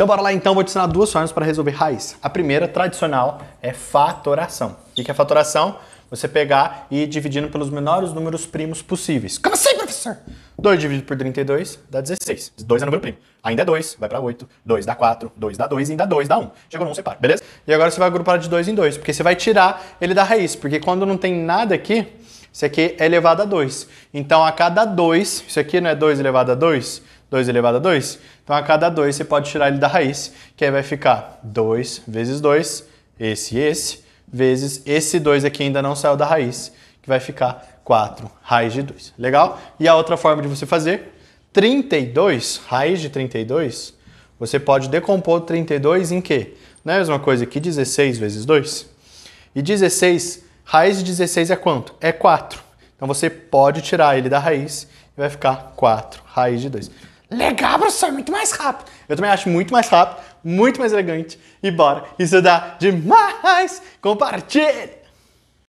Então bora lá então, vou te ensinar duas formas para resolver raiz. A primeira, tradicional, é fatoração. O que é fatoração? Você pegar e ir dividindo pelos menores números primos possíveis. Como assim, professor? 2 dividido por 32 dá 16. 2 é número primo. Ainda é 2, vai para 8. 2 dá 4, 2 dá 2 e ainda 2 dá 1. Chegou no 1, separa, beleza? E agora você vai agrupar de 2 em 2, porque você vai tirar ele da raiz, porque quando não tem nada aqui, isso aqui é elevado a 2. Então, a cada 2, isso aqui não é 2 elevado a 2? 2 elevado a 2? Então, a cada 2 você pode tirar ele da raiz, que aí vai ficar 2 vezes 2, esse e esse, vezes esse 2 aqui ainda não saiu da raiz, que vai ficar 4 raiz de 2. Legal? E a outra forma de você fazer, 32, raiz de 32, você pode decompor 32 em quê? Não é a mesma coisa que 16 vezes 2? E 16 Raiz de 16 é quanto? É 4. Então você pode tirar ele da raiz e vai ficar 4. Raiz de 2. Legal, professor, muito mais rápido. Eu também acho muito mais rápido, muito mais elegante. E bora estudar demais! Compartilhe!